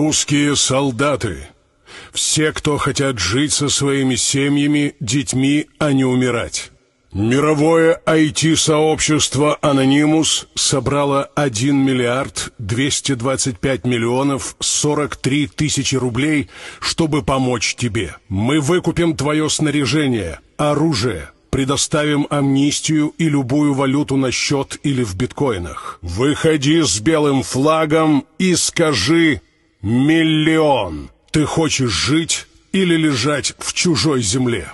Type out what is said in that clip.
русские солдаты, все, кто хотят жить со своими семьями, детьми, а не умирать. Мировое IT-сообщество Anonymous собрало 1 миллиард 225 миллионов 43 тысячи рублей, чтобы помочь тебе. Мы выкупим твое снаряжение, оружие, предоставим амнистию и любую валюту на счет или в биткоинах. Выходи с белым флагом и скажи Миллион! Ты хочешь жить или лежать в чужой земле?»